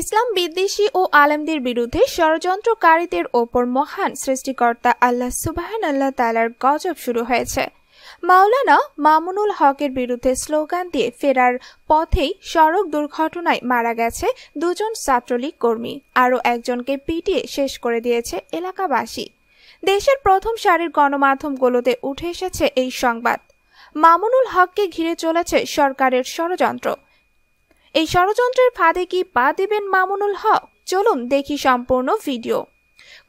ইসলাম বিদ্বেষী ও আলেমদের বিরুদ্ধে ষড়যন্ত্রকারীদের ওপর মহান সৃষ্টিকর্তা আল্লাহ সুবাহান আল্লাহ তালার গজব শুরু হয়েছে মাওলানা মামুনুল হকের বিরুদ্ধে স্লোগান দিয়ে ফেরার পথেই সড়ক দুর্ঘটনায় মারা গেছে দুজন ছাত্রলীগ কর্মী আরও একজনকে পিটিয়ে শেষ করে দিয়েছে এলাকাবাসী দেশের প্রথম সারির গণমাধ্যমগুলোতে উঠে এসেছে এই সংবাদ মামুনুল হককে ঘিরে চলেছে সরকারের ষড়যন্ত্র এই ষড়যন্ত্রের ফাঁদে কি পা দেবেন মামুনুল হক চলুন দেখি সম্পূর্ণ ভিডিও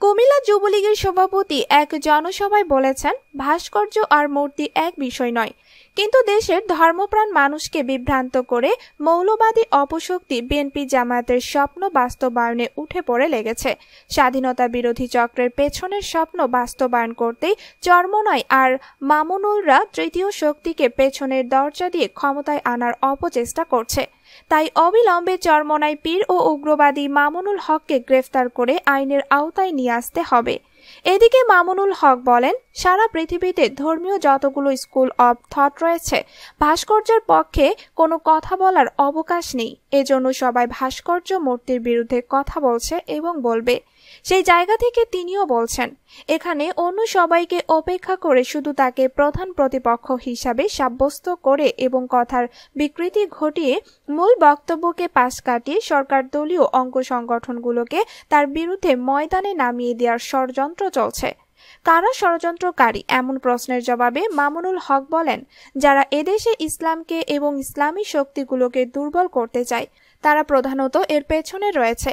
কুমিল্লা যুবলীগের সভাপতি এক জনসভায় বলেছেন ভাস্কর্য আর মূর্তি এক বিষয় নয় কিন্তু দেশের ধর্মপ্রাণ মানুষকে বিভ্রান্ত করে মৌলবাদী অপশক্তি বিএনপি জামায়াতের স্বপ্ন বাস্তবায়নে উঠে পড়ে লেগেছে স্বাধীনতা বিরোধী চক্রের পেছনের স্বপ্ন বাস্তবায়ন করতেই চর্মনয় আর মামুনুলরা তৃতীয় শক্তিকে পেছনের দরজা দিয়ে ক্ষমতায় আনার অপচেষ্টা করছে তাই অবিলম্বে চরমনায় পীর ও উগ্রবাদী মামুনুল হককে গ্রেফতার করে আইনের আওতায় নিয়ে আসতে হবে এদিকে মামুনুল হক বলেন সারা পৃথিবীতে ধর্মীয় যতগুলো স্কুল অব থট রয়েছে ভাস্কর্যের পক্ষে কোনো কথা বলার অবকাশ নেই এজন্য সবাই ভাস্কর্য মূর্তির বিরুদ্ধে কথা বলছে এবং বলবে সেই জায়গা থেকে তিনিও বলছেন এখানে অন্য সবাইকে অপেক্ষা করে শুধু তাকে প্রধান প্রতিপক্ষ হিসাবে সাব্যস্ত করে এবং কথার বিকৃতি ঘটিয়ে মূল বক্তব্যকে পাশ কাটিয়ে সরকার দলীয় অঙ্গ সংগঠনগুলোকে তার বিরুদ্ধে ময়দানে নামিয়ে দেওয়ার ষড়যন্ত্র চলছে কারা ষড়যন্ত্রকারী এমন প্রশ্নের জবাবে মামুনুল হক বলেন যারা এদেশে ইসলামকে এবং ইসলামী শক্তিগুলোকে দুর্বল করতে চায় তারা প্রধানত এর পেছনে রয়েছে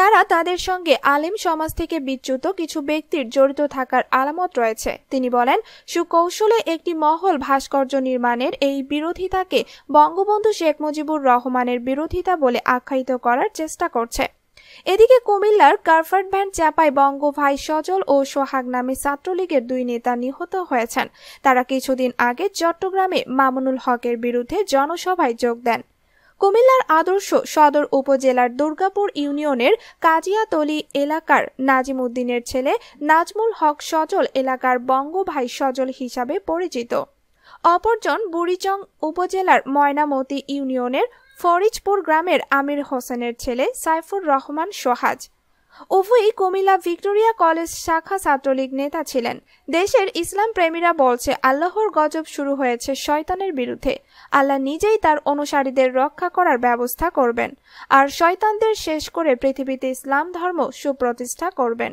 তারা তাদের সঙ্গে আলেম সমাজ থেকে বিচ্যুত কিছু ব্যক্তির জড়িত থাকার আলামত রয়েছে তিনি বলেন সুকৌশলে একটি মহল ভাস্কর্য নির্মাণের এই বিরোধিতাকে বঙ্গবন্ধু শেখ মুজিবুর রহমানের বিরোধিতা বলে আখ্যায়িত করার চেষ্টা করছে এদিকে কুমিল্লার কার্ফার্ট ভ্যান বঙ্গ বঙ্গভাই সজল ও সোহাগ নামে ছাত্রলীগের দুই নেতা নিহত হয়েছেন তারা কিছুদিন আগে চট্টগ্রামে মামুনুল হকের বিরুদ্ধে জনসভায় যোগ দেন কুমিল্লার আদর্শ সদর উপজেলার দুর্গাপুর ইউনিয়নের কাজিয়াতলি এলাকার নাজিম উদ্দিনের ছেলে নাজমুল হক সজল এলাকার বঙ্গভাই সজল হিসাবে পরিচিত অপরজন বুড়িচং উপজেলার ময়নামতি ইউনিয়নের ফরিজপুর গ্রামের আমির হোসেনের ছেলে সাইফুর রহমান সোহাজ উভয়ই কুমিল্লা ভিক্টোরিয়া কলেজ শাখা ছাত্রলীগ নেতা ছিলেন দেশের ইসলাম প্রেমীরা বলছে আল্লাহর গজব শুরু হয়েছে শয়তানের বিরুদ্ধে আল্লাহ নিজেই তার অনুসারীদের রক্ষা করার ব্যবস্থা করবেন আর শয়তানদের শেষ করে পৃথিবীতে ইসলাম ধর্ম সুপ্রতিষ্ঠা করবেন